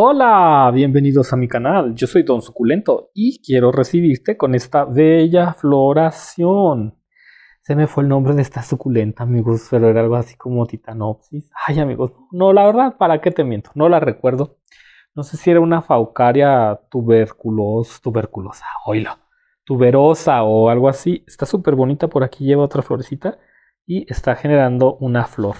Hola, bienvenidos a mi canal. Yo soy Don Suculento y quiero recibirte con esta bella floración. Se me fue el nombre de esta suculenta, amigos, pero era algo así como Titanopsis. Ay, amigos, no, la verdad, ¿para qué te miento? No la recuerdo. No sé si era una faucaria tuberculosa, tuberculosa, tuberosa o algo así. Está súper bonita, por aquí lleva otra florecita y está generando una flor.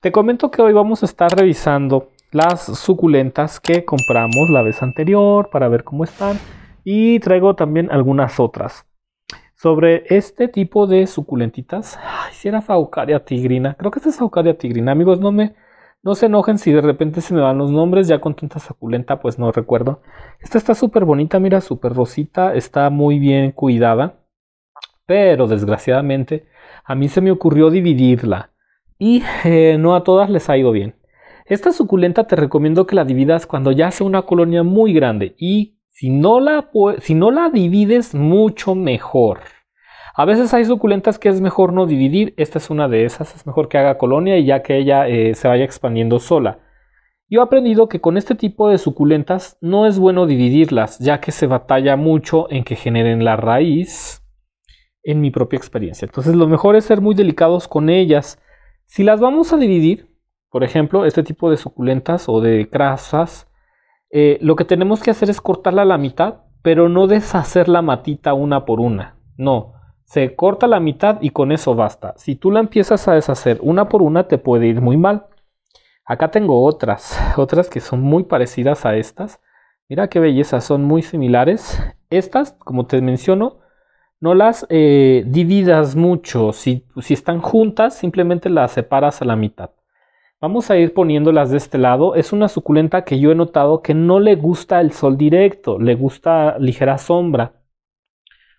Te comento que hoy vamos a estar revisando las suculentas que compramos la vez anterior para ver cómo están y traigo también algunas otras. Sobre este tipo de suculentitas, ay, si era Faucaria tigrina, creo que esta es Faucaria tigrina, amigos, no me no se enojen si de repente se me van los nombres, ya con tanta suculenta pues no recuerdo. Esta está súper bonita, mira, súper rosita, está muy bien cuidada, pero desgraciadamente a mí se me ocurrió dividirla y eh, no a todas les ha ido bien. Esta suculenta te recomiendo que la dividas cuando ya sea una colonia muy grande y si no la, si no la divides mucho mejor. A veces hay suculentas que es mejor no dividir, esta es una de esas, es mejor que haga colonia y ya que ella eh, se vaya expandiendo sola. Yo he aprendido que con este tipo de suculentas no es bueno dividirlas, ya que se batalla mucho en que generen la raíz en mi propia experiencia. Entonces lo mejor es ser muy delicados con ellas. Si las vamos a dividir, por ejemplo, este tipo de suculentas o de crasas, eh, lo que tenemos que hacer es cortarla a la mitad, pero no deshacer la matita una por una. No, se corta la mitad y con eso basta. Si tú la empiezas a deshacer una por una, te puede ir muy mal. Acá tengo otras, otras que son muy parecidas a estas. Mira qué belleza, son muy similares. Estas, como te menciono, no las eh, dividas mucho. si están juntas, simplemente las separas a la mitad. Vamos a ir poniéndolas de este lado. Es una suculenta que yo he notado que no le gusta el sol directo, le gusta ligera sombra.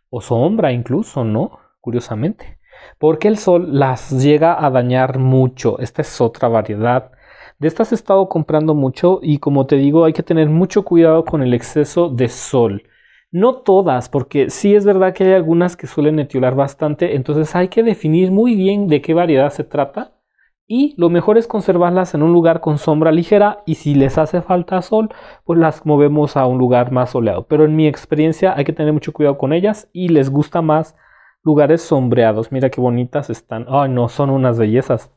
O sombra incluso, ¿no? Curiosamente. Porque el sol las llega a dañar mucho. Esta es otra variedad. De estas he estado comprando mucho y como te digo hay que tener mucho cuidado con el exceso de sol. No todas, porque sí es verdad que hay algunas que suelen etiolar bastante, entonces hay que definir muy bien de qué variedad se trata y lo mejor es conservarlas en un lugar con sombra ligera y si les hace falta sol, pues las movemos a un lugar más soleado. Pero en mi experiencia hay que tener mucho cuidado con ellas y les gusta más lugares sombreados. Mira qué bonitas están. Ay, no, son unas bellezas.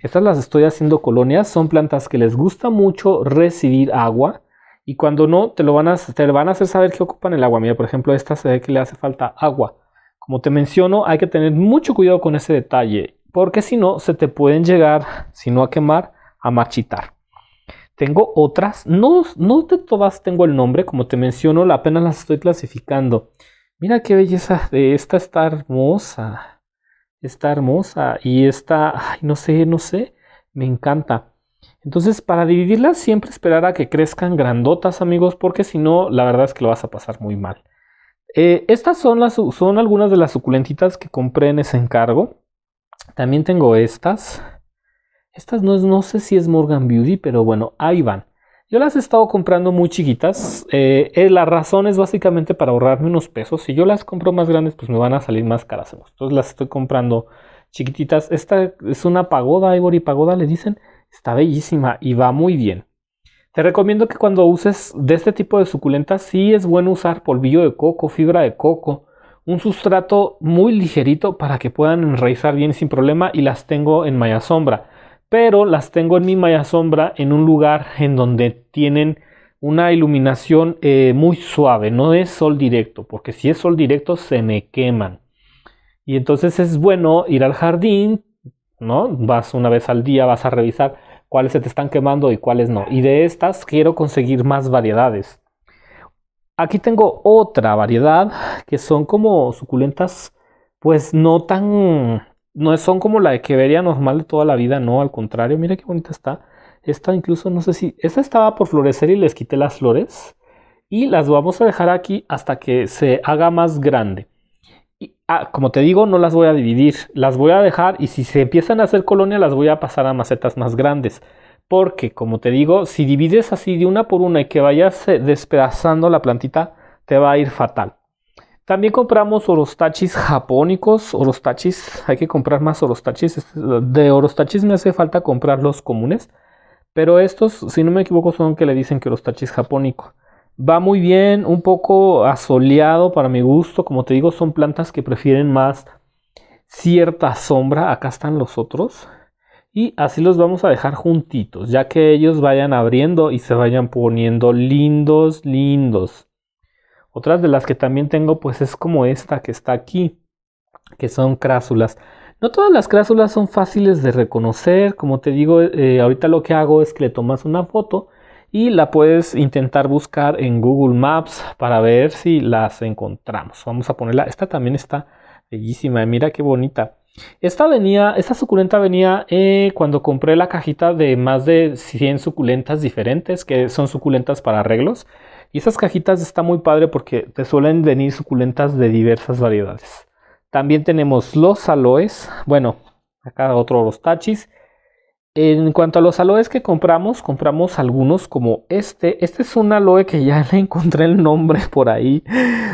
Estas las estoy haciendo colonias, son plantas que les gusta mucho recibir agua y cuando no te lo van a te van a hacer saber que ocupan el agua. Mira, por ejemplo, esta se ve que le hace falta agua. Como te menciono, hay que tener mucho cuidado con ese detalle porque si no se te pueden llegar, si no a quemar, a marchitar. Tengo otras, no, no de todas tengo el nombre, como te menciono, apenas las estoy clasificando. Mira qué belleza de esta, está hermosa. Está hermosa y esta, ay, no sé, no sé, me encanta. Entonces, para dividirlas, siempre esperar a que crezcan grandotas, amigos, porque si no, la verdad es que lo vas a pasar muy mal. Eh, estas son, las, son algunas de las suculentitas que compré en ese encargo. También tengo estas. Estas no, es, no sé si es Morgan Beauty, pero bueno, ahí van. Yo las he estado comprando muy chiquitas. Eh, eh, la razón es básicamente para ahorrarme unos pesos. Si yo las compro más grandes, pues me van a salir más caras. Entonces las estoy comprando chiquititas. Esta es una pagoda, Ivory Pagoda, le dicen. Está bellísima y va muy bien. Te recomiendo que cuando uses de este tipo de suculentas, sí es bueno usar polvillo de coco, fibra de coco un sustrato muy ligerito para que puedan enraizar bien sin problema y las tengo en malla sombra. Pero las tengo en mi malla sombra en un lugar en donde tienen una iluminación eh, muy suave, no es sol directo, porque si es sol directo se me queman. Y entonces es bueno ir al jardín, ¿no? Vas una vez al día, vas a revisar cuáles se te están quemando y cuáles no. Y de estas quiero conseguir más variedades. Aquí tengo otra variedad que son como suculentas, pues no tan, no son como la de que vería normal de toda la vida, no, al contrario, mira qué bonita está. Esta incluso, no sé si, esta estaba por florecer y les quité las flores y las vamos a dejar aquí hasta que se haga más grande. Y, ah, como te digo, no las voy a dividir, las voy a dejar y si se empiezan a hacer colonia las voy a pasar a macetas más grandes porque como te digo, si divides así de una por una y que vayas eh, despedazando la plantita, te va a ir fatal. También compramos orostachis japónicos, orostachis, hay que comprar más orostachis, este de orostachis me hace falta comprar los comunes, pero estos, si no me equivoco, son que le dicen que orostachis japónico. Va muy bien, un poco asoleado para mi gusto, como te digo, son plantas que prefieren más cierta sombra, acá están los otros, y así los vamos a dejar juntitos, ya que ellos vayan abriendo y se vayan poniendo lindos, lindos. Otras de las que también tengo pues es como esta que está aquí, que son crásulas. No todas las crásulas son fáciles de reconocer, como te digo, eh, ahorita lo que hago es que le tomas una foto y la puedes intentar buscar en Google Maps para ver si las encontramos. Vamos a ponerla, esta también está bellísima, mira qué bonita. Esta esta suculenta venía eh, cuando compré la cajita de más de 100 suculentas diferentes, que son suculentas para arreglos. Y esas cajitas están muy padre porque te suelen venir suculentas de diversas variedades. También tenemos los aloes, bueno, acá otro los tachis. En cuanto a los aloes que compramos, compramos algunos como este. Este es un aloe que ya le encontré el nombre por ahí,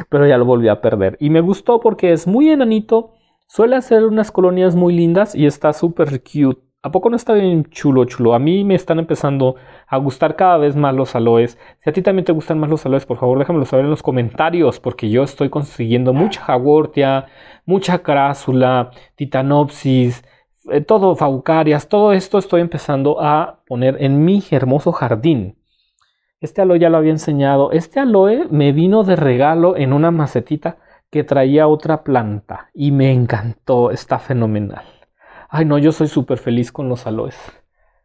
pero ya lo volví a perder. Y me gustó porque es muy enanito Suele hacer unas colonias muy lindas y está súper cute. ¿A poco no está bien chulo, chulo? A mí me están empezando a gustar cada vez más los aloes. Si a ti también te gustan más los aloes, por favor déjamelo saber en los comentarios, porque yo estoy consiguiendo mucha jaguartia, mucha crásula, titanopsis, eh, todo, faucarias, todo esto estoy empezando a poner en mi hermoso jardín. Este aloe ya lo había enseñado. Este aloe me vino de regalo en una macetita que traía otra planta y me encantó, está fenomenal. Ay no, yo soy súper feliz con los aloes.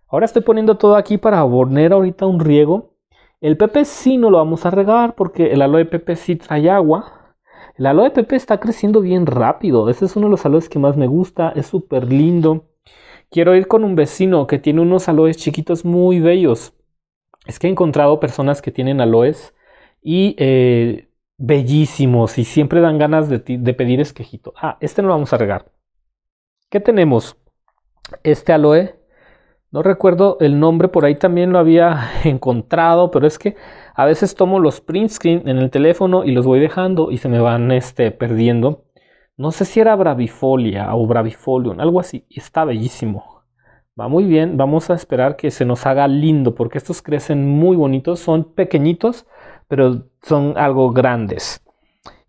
Ahora estoy poniendo todo aquí para abonar ahorita un riego. El pepe sí no lo vamos a regar porque el aloe pepe sí trae agua. El aloe pepe está creciendo bien rápido. Ese es uno de los aloes que más me gusta, es súper lindo. Quiero ir con un vecino que tiene unos aloes chiquitos muy bellos. Es que he encontrado personas que tienen aloes y eh, bellísimos y siempre dan ganas de, pedir esquejito. Ah, este no lo vamos a regar. ¿Qué tenemos? Este aloe. No recuerdo el nombre, por ahí también lo había encontrado, pero es que a veces tomo los print screen en el teléfono y los voy dejando y se me van este, perdiendo. No sé si era bravifolia o bravifolium, algo así. Está bellísimo. Va muy bien, vamos a esperar que se nos haga lindo porque estos crecen muy bonitos, son pequeñitos, pero son algo grandes.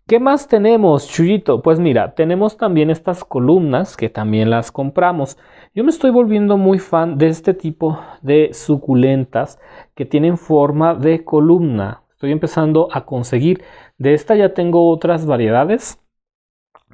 ¿Qué más tenemos, Chuyito? Pues mira, tenemos también estas columnas que también las compramos. Yo me estoy volviendo muy fan de este tipo de suculentas que tienen forma de columna. Estoy empezando a conseguir. De esta ya tengo otras variedades.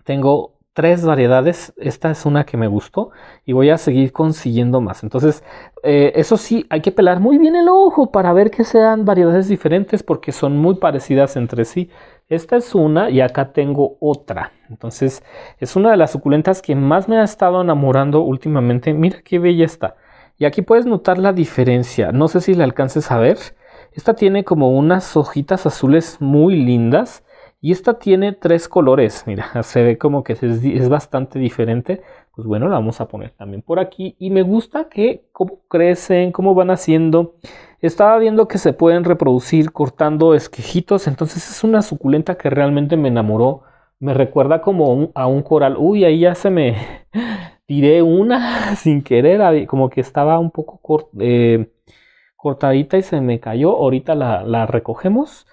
Tengo tres variedades. Esta es una que me gustó y voy a seguir consiguiendo más. Entonces, eh, eso sí, hay que pelar muy bien el ojo para ver que sean variedades diferentes porque son muy parecidas entre sí. Esta es una y acá tengo otra. Entonces, es una de las suculentas que más me ha estado enamorando últimamente. Mira qué bella está. Y aquí puedes notar la diferencia. No sé si la alcances a ver. Esta tiene como unas hojitas azules muy lindas y esta tiene tres colores, mira, se ve como que es, bastante diferente. Pues bueno, la vamos a poner también por aquí. Y me gusta que cómo crecen, cómo van haciendo. Estaba viendo que se pueden reproducir cortando esquejitos. Entonces es una suculenta que realmente me enamoró. Me recuerda como a un coral. Uy, ahí ya se me tiré una sin querer. Como que estaba un poco eh, cortadita y se me cayó. Ahorita la, recogemos.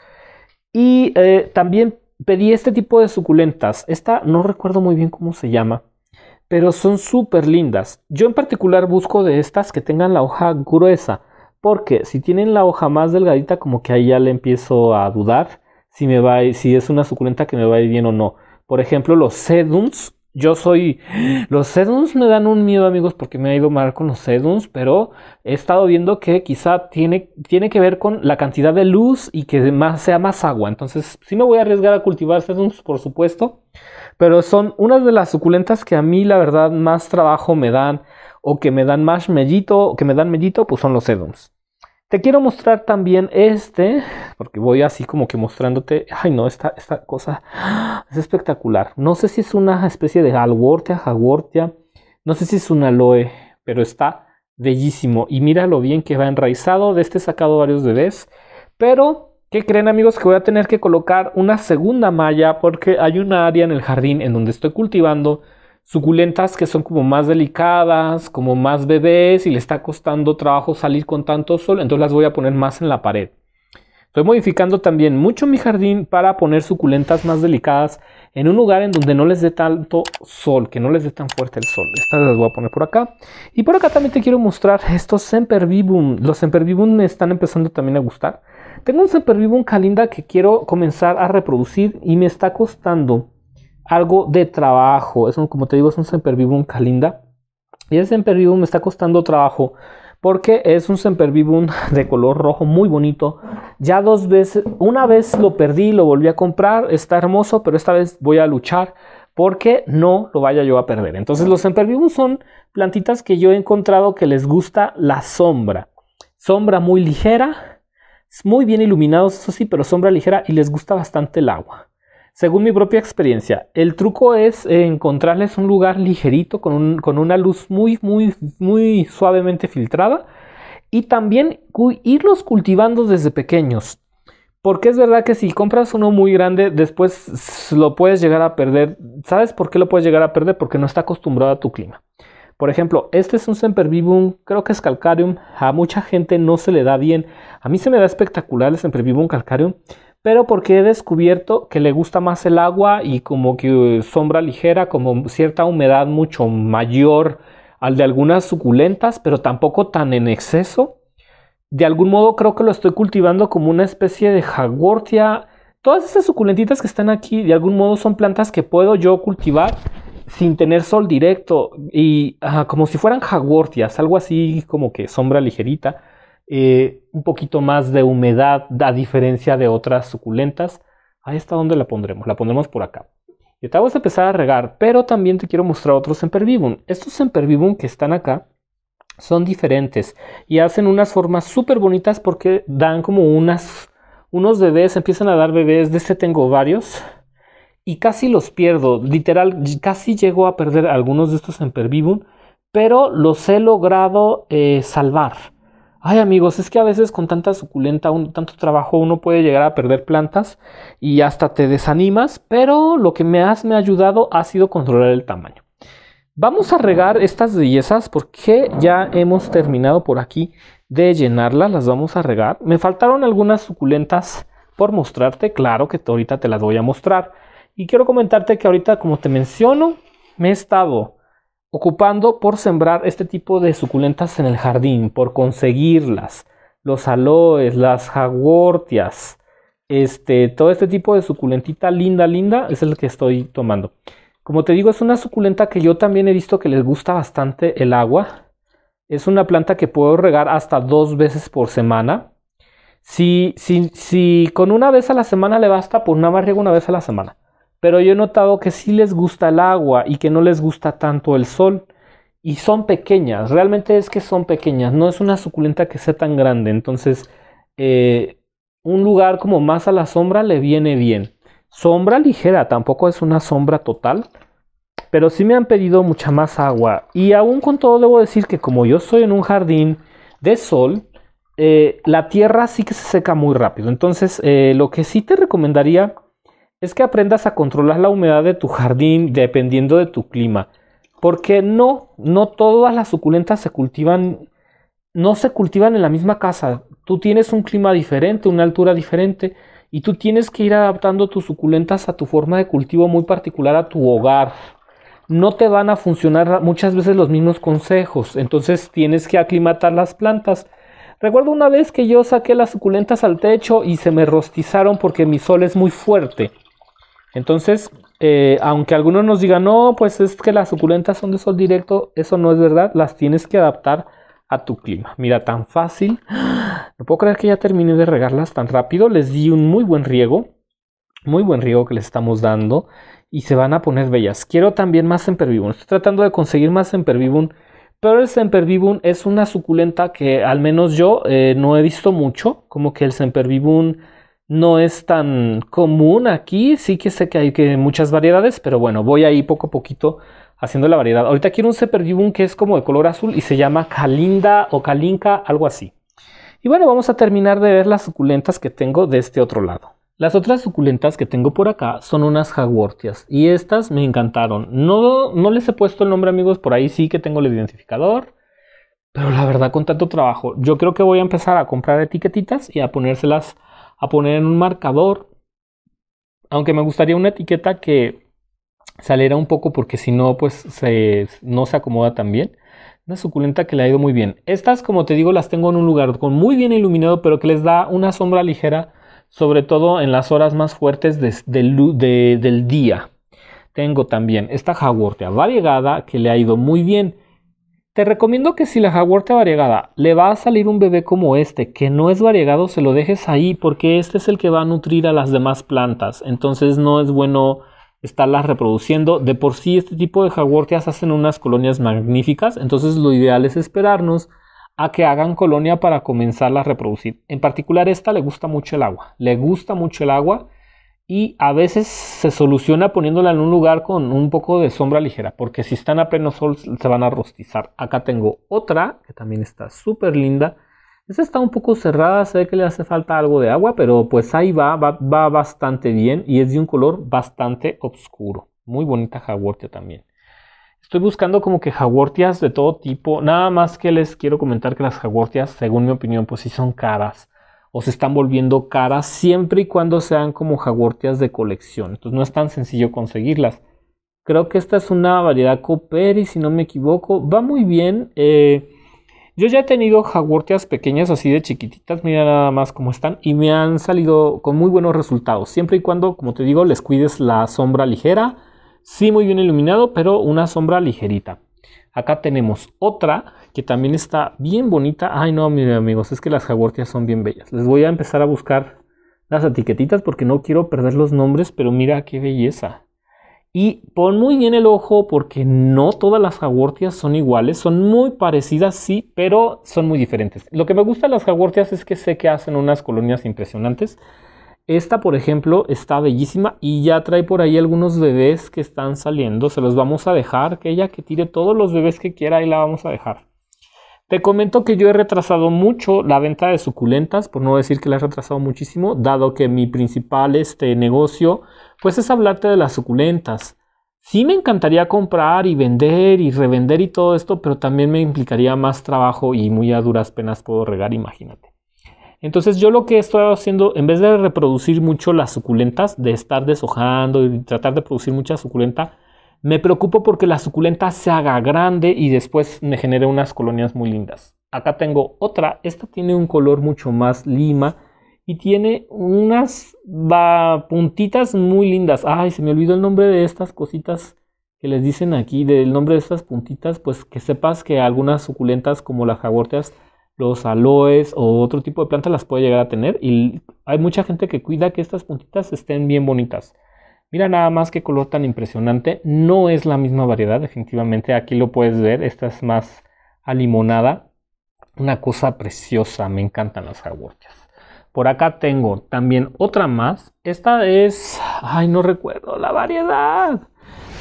Y eh, también pedí este tipo de suculentas. Esta no recuerdo muy bien cómo se llama, pero son súper lindas. Yo en particular busco de estas que tengan la hoja gruesa, porque si tienen la hoja más delgadita, como que ahí ya le empiezo a dudar si, me va si es una suculenta que me va a ir bien o no. Por ejemplo, los sedums yo soy. Los sedums me dan un miedo, amigos, porque me ha ido mal con los sedums, pero he estado viendo que quizá tiene, tiene que ver con la cantidad de luz y que más, sea más agua. Entonces, sí me voy a arriesgar a cultivar sedums, por supuesto, pero son unas de las suculentas que a mí, la verdad, más trabajo me dan, o que me dan más mellito, o que me dan mellito, pues son los sedums. Te quiero mostrar también este, porque voy así como que mostrándote. Ay, no, esta, esta cosa es espectacular. No sé si es una especie de alwortia, jaguartia, no sé si es un aloe, pero está bellísimo. Y mira lo bien que va enraizado. De este he sacado varios bebés, pero ¿Qué creen amigos? Que voy a tener que colocar una segunda malla porque hay una área en el jardín en donde estoy cultivando suculentas que son como más delicadas, como más bebés y le está costando trabajo salir con tanto sol, entonces las voy a poner más en la pared. Estoy modificando también mucho mi jardín para poner suculentas más delicadas en un lugar en donde no les dé tanto sol, que no les dé tan fuerte el sol. Estas las voy a poner por acá. Y por acá también te quiero mostrar estos Sempervivum. Los Sempervivum me están empezando también a gustar. Tengo un Sempervivum Calinda que quiero comenzar a reproducir y me está costando algo de trabajo. Es un, como te digo, es un sempervivum calinda. Y ese sempervivum me está costando trabajo porque es un sempervivum de color rojo muy bonito. Ya dos veces, una vez lo perdí, lo volví a comprar, está hermoso, pero esta vez voy a luchar porque no lo vaya yo a perder. Entonces los sempervivum son plantitas que yo he encontrado que les gusta la sombra. Sombra muy ligera, muy bien iluminados, eso sí, pero sombra ligera y les gusta bastante el agua. Según mi propia experiencia, el truco es eh, encontrarles un lugar ligerito con, una luz muy, muy, muy suavemente filtrada y también irlos cultivando desde pequeños. Porque es verdad que si compras uno muy grande, después lo puedes llegar a perder. ¿Sabes por qué lo puedes llegar a perder? Porque no está acostumbrado a tu clima. Por ejemplo, este es un Sempervivum, creo que es Calcarium. A mucha gente no se le da bien. A mí se me da espectacular el Sempervivum Calcarium, pero porque he descubierto que le gusta más el agua y como que eh, sombra ligera, como cierta humedad mucho mayor al de algunas suculentas, pero tampoco tan en exceso. De algún modo creo que lo estoy cultivando como una especie de jaguartia. Todas esas suculentitas que están aquí, de algún modo son plantas que puedo yo cultivar sin tener sol directo y como si fueran jaguartias, algo así como que sombra ligerita eh, un poquito más de humedad a diferencia de otras suculentas. Ahí está donde la pondremos? La pondremos por acá. Y te voy a empezar a regar, pero también te quiero mostrar otros sempervivum. Estos sempervivum que están acá son diferentes y hacen unas formas súper bonitas porque dan como unas, unos bebés, empiezan a dar bebés. De este tengo varios y casi los pierdo. Literal, casi llego a perder algunos de estos sempervivum, pero los he logrado eh, salvar. Ay amigos, es que a veces con tanta suculenta, un, tanto trabajo, uno puede llegar a perder plantas y hasta te desanimas, pero lo que me has me ha ayudado ha sido controlar el tamaño. Vamos a regar estas bellezas porque ya hemos terminado por aquí de llenarlas, las vamos a regar. Me faltaron algunas suculentas por mostrarte, claro que ahorita te las voy a mostrar. Y quiero comentarte que ahorita, como te menciono, me he estado ocupando por sembrar este tipo de suculentas en el jardín, por conseguirlas, los aloes, las jaguartias, este, todo este tipo de suculentita linda, linda, es el que estoy tomando. Como te digo, es una suculenta que yo también he visto que les gusta bastante el agua. Es una planta que puedo regar hasta dos veces por semana. Si, si, si con una vez a la semana le basta, pues nada más riego una vez a la semana pero yo he notado que sí les gusta el agua y que no les gusta tanto el sol. Y son pequeñas, realmente es que son pequeñas, no es una suculenta que sea tan grande. Entonces, eh, un lugar como más a la sombra le viene bien. Sombra ligera, tampoco es una sombra total, pero sí me han pedido mucha más agua. Y aún con todo debo decir que como yo estoy en un jardín de sol, eh, la tierra sí que se seca muy rápido. Entonces, eh, lo que sí te recomendaría es que aprendas a controlar la humedad de tu jardín dependiendo de tu clima. Porque no, no todas las suculentas se cultivan, no se cultivan en la misma casa. Tú tienes un clima diferente, una altura diferente, y tú tienes que ir adaptando tus suculentas a tu forma de cultivo muy particular a tu hogar. No te van a funcionar muchas veces los mismos consejos, entonces tienes que aclimatar las plantas. Recuerdo una vez que yo saqué las suculentas al techo y se me rostizaron porque mi sol es muy fuerte. Entonces, eh, aunque algunos nos digan, no, pues es que las suculentas son de sol directo, eso no es verdad, las tienes que adaptar a tu clima. Mira, tan fácil. No puedo creer que ya terminé de regarlas tan rápido. Les di un muy buen riego, muy buen riego que les estamos dando y se van a poner bellas. Quiero también más sempervivum. Estoy tratando de conseguir más sempervivum, pero el sempervivum es una suculenta que al menos yo eh, no he visto mucho, como que el sempervivum no es tan común aquí. Sí que sé que hay que muchas variedades, pero bueno, voy ahí poco a poquito haciendo la variedad. Ahorita quiero un Seperdivum que es como de color azul y se llama Calinda o Calinca, algo así. Y bueno, vamos a terminar de ver las suculentas que tengo de este otro lado. Las otras suculentas que tengo por acá son unas jaguartias y estas me encantaron. No, no les he puesto el nombre amigos, por ahí sí que tengo el identificador. Pero la verdad con tanto trabajo, yo creo que voy a empezar a comprar etiquetitas y a ponérselas a poner en un marcador, aunque me gustaría una etiqueta que saliera un poco porque si no, pues se, no se acomoda tan bien. Una suculenta que le ha ido muy bien. Estas, como te digo, las tengo en un lugar con muy bien iluminado, pero que les da una sombra ligera, sobre todo en las horas más fuertes del día. Tengo también esta jaguarte variegada que le ha ido muy bien. Te recomiendo que si la jaguarta variegada le va a salir un bebé como este, que no es variegado, se lo dejes ahí porque este es el que va a nutrir a las demás plantas. Entonces no es bueno estarlas reproduciendo. De por sí este tipo de jaguarteas hacen unas colonias magníficas, entonces lo ideal es esperarnos a que hagan colonia para comenzarla a reproducir. En particular esta le gusta mucho el agua, le gusta mucho el agua y a veces se soluciona poniéndola en un lugar con un poco de sombra ligera, porque si están a pleno sol se van a rostizar. Acá tengo otra que también está súper linda. Esta está un poco cerrada, se ve que le hace falta algo de agua, pero pues ahí va, va, va bastante bien y es de un color bastante oscuro. Muy bonita jaguartia también. Estoy buscando como que jaguartias de todo tipo, nada más que les quiero comentar que las jaguartias, según mi opinión, pues sí son caras o se están volviendo caras siempre y cuando sean como jaguartias de colección. Entonces no es tan sencillo conseguirlas. Creo que esta es una variedad y si no me equivoco. Va muy bien. Eh, yo ya he tenido jaguartias pequeñas, así de chiquititas, mira nada más cómo están, y me han salido con muy buenos resultados. Siempre y cuando, como te digo, les cuides la sombra ligera. Sí, muy bien iluminado, pero una sombra ligerita. Acá tenemos otra que también está bien bonita. Ay, no, mis amigos, es que las jaguartias son bien bellas. Les voy a empezar a buscar las etiquetitas porque no quiero perder los nombres, pero mira qué belleza. Y pon muy bien el ojo porque no todas las jaguartias son iguales, son muy parecidas, sí, pero son muy diferentes. Lo que me gusta de las jaguartias es que sé que hacen unas colonias impresionantes esta, por ejemplo, está bellísima y ya trae por ahí algunos bebés que están saliendo. Se los vamos a dejar, que ella que tire todos los bebés que quiera y la vamos a dejar. Te comento que yo he retrasado mucho la venta de suculentas, por no decir que la he retrasado muchísimo, dado que mi principal este, negocio pues es hablarte de las suculentas. Sí me encantaría comprar y vender y revender y todo esto, pero también me implicaría más trabajo y muy a duras penas puedo regar, imagínate. Entonces yo lo que estoy haciendo, en vez de reproducir mucho las suculentas, de estar deshojando y tratar de producir mucha suculenta, me preocupo porque la suculenta se haga grande y después me genere unas colonias muy lindas. Acá tengo otra, esta tiene un color mucho más lima y tiene unas puntitas muy lindas. Ay, se me olvidó el nombre de estas cositas que les dicen aquí, del nombre de estas puntitas, pues que sepas que algunas suculentas como las jaguarteas los aloes o otro tipo de plantas las puede llegar a tener y hay mucha gente que cuida que estas puntitas estén bien bonitas. Mira nada más qué color tan impresionante. No es la misma variedad, definitivamente. Aquí lo puedes ver. Esta es más alimonada. Una cosa preciosa. Me encantan las jaguarchas. Por acá tengo también otra más. Esta es... Ay, no recuerdo la variedad.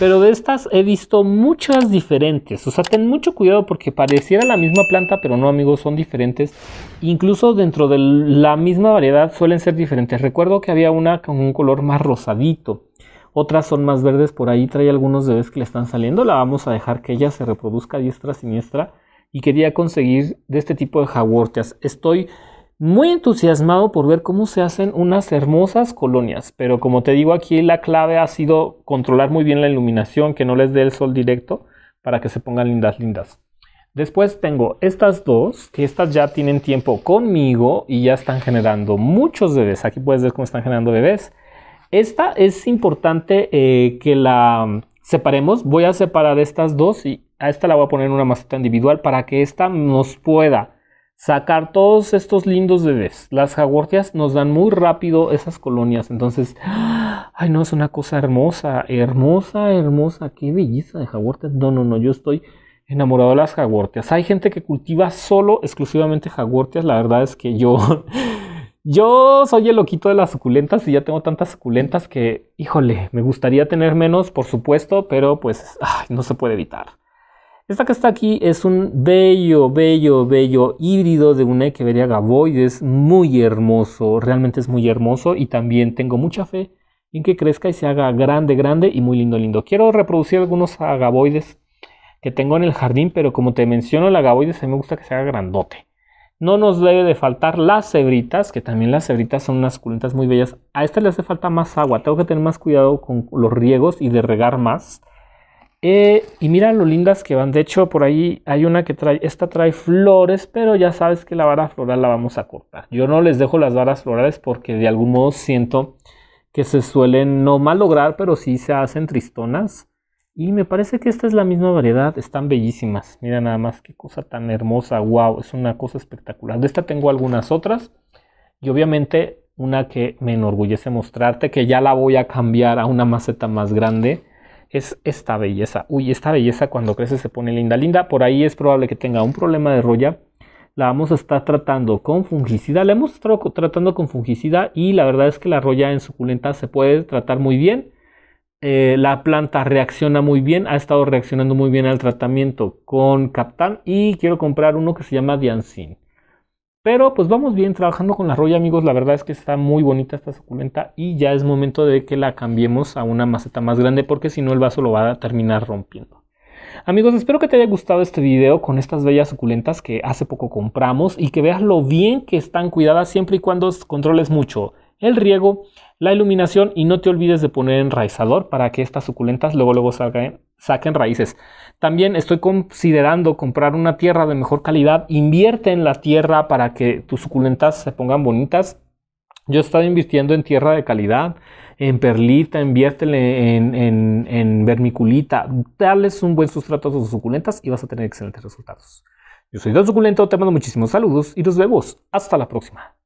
Pero de estas he visto muchas diferentes. O sea, ten mucho cuidado porque pareciera la misma planta, pero no, amigos, son diferentes. Incluso dentro de la misma variedad suelen ser diferentes. Recuerdo que había una con un color más rosadito. Otras son más verdes por ahí. Trae algunos de bebés que le están saliendo. La vamos a dejar que ella se reproduzca diestra siniestra. Y quería conseguir de este tipo de jaguartias. Estoy muy entusiasmado por ver cómo se hacen unas hermosas colonias, pero como te digo aquí la clave ha sido controlar muy bien la iluminación, que no les dé el sol directo para que se pongan lindas, lindas. Después tengo estas dos, que estas ya tienen tiempo conmigo y ya están generando muchos bebés. Aquí puedes ver cómo están generando bebés. Esta es importante eh, que la separemos. Voy a separar estas dos y a esta la voy a poner en una maceta individual para que esta nos pueda sacar todos estos lindos bebés. Las jaguartias nos dan muy rápido esas colonias. Entonces, ay, no, es una cosa hermosa, hermosa, hermosa. Qué belleza de jaguartias! No, no, no, yo estoy enamorado de las jaguartias. Hay gente que cultiva solo, exclusivamente jaguartias. La verdad es que yo. Yo soy el loquito de las suculentas y ya tengo tantas suculentas que, híjole, me gustaría tener menos, por supuesto, pero pues ay, no se puede evitar. Esta que está aquí es un bello, bello, bello híbrido de una Echeveria gaboides, muy hermoso, realmente es muy hermoso y también tengo mucha fe en que crezca y se haga grande, grande y muy lindo, lindo. Quiero reproducir algunos agavoides que tengo en el jardín, pero como te menciono, el agavoides a mí me gusta que se haga grandote. No nos debe de faltar las cebritas, que también las cebritas son unas culentas muy bellas. A esta le hace falta más agua, tengo que tener más cuidado con los riegos y de regar más eh, y mira lo lindas que van. De hecho, por ahí hay una que trae, esta trae flores, pero ya sabes que la vara floral la vamos a cortar. Yo no les dejo las varas florales porque de algún modo siento que se suelen no lograr pero sí se hacen tristonas. Y me parece que esta es la misma variedad, están bellísimas. Mira nada más qué cosa tan hermosa, wow, es una cosa espectacular. De esta tengo algunas otras y obviamente una que me enorgullece mostrarte, que ya la voy a cambiar a una maceta más grande es esta belleza. Uy, esta belleza cuando crece se pone linda, linda. Por ahí es probable que tenga un problema de roya. La vamos a estar tratando con fungicida. La hemos estado tratando con fungicida y la verdad es que la roya en suculenta se puede tratar muy bien. Eh, la planta reacciona muy bien, ha estado reaccionando muy bien al tratamiento con Captan y quiero comprar uno que se llama Diancin. Pero pues vamos bien trabajando con la roya, amigos. La verdad es que está muy bonita esta suculenta y ya es momento de que la cambiemos a una maceta más grande porque si no el vaso lo va a terminar rompiendo. Amigos, espero que te haya gustado este video con estas bellas suculentas que hace poco compramos y que veas lo bien que están cuidadas siempre y cuando controles mucho el riego, la iluminación y no te olvides de poner enraizador para que estas suculentas luego luego saquen raíces. También estoy considerando comprar una tierra de mejor calidad. Invierte en la tierra para que tus suculentas se pongan bonitas. Yo he estado invirtiendo en tierra de calidad, en perlita, inviértele en, en, vermiculita. Dales un buen sustrato a tus suculentas y vas a tener excelentes resultados. Yo soy Don Suculento, te mando muchísimos saludos y nos vemos. Hasta la próxima.